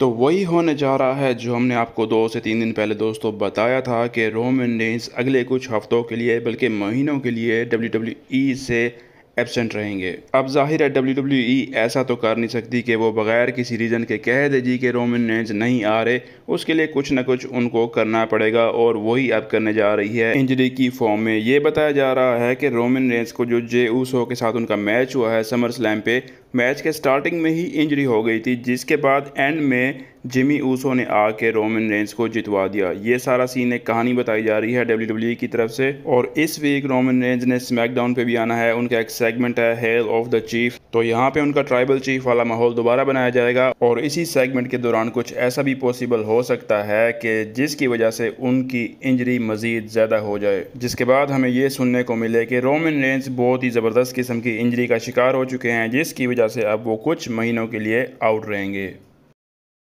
तो वही होने जा रहा है जो हमने आपको दो से तीन दिन पहले दोस्तों बताया था कि रोम रेंस अगले कुछ हफ्तों के लिए बल्कि महीनों के लिए डब्ल्यू e से एबसेंट रहेंगे अब जाहिर है डब्ल्यू डब्ल्यू ई ऐसा तो कर नहीं सकती कि वो बगैर किसी रीज़न के कह दे जी कि रोमन रेंज नहीं आ रहे उसके लिए कुछ ना कुछ उनको करना पड़ेगा और वही अब करने जा रही है इंजरी की फॉर्म में ये बताया जा रहा है कि रोमन रेंज को जो जे ऊसो के साथ उनका मैच हुआ है समर स्लैम पे मैच के स्टार्टिंग में ही इंजरी हो गई थी जिसके बाद एंड में जिमी ऊसो ने आके रोमन रेंज को जितवा दिया ये सारा सीन एक कहानी बताई जा रही है डब्ल्यू e की तरफ से और इस वीक रोमन रेंज ने स्मैकडाउन पे भी आना है उनका एक सेगमेंट है हेल ऑफ द चीफ तो यहाँ पे उनका ट्राइबल चीफ वाला माहौल दोबारा बनाया जाएगा और इसी सेगमेंट के दौरान कुछ ऐसा भी पॉसिबल हो सकता है कि जिसकी वजह से उनकी इंजरी मजीद ज़्यादा हो जाए जिसके बाद हमें ये सुनने को मिले कि रोमन रेंस बहुत ही ज़बरदस्त किस्म की इंजरी का शिकार हो चुके हैं जिसकी वजह से अब वो कुछ महीनों के लिए आउट रहेंगे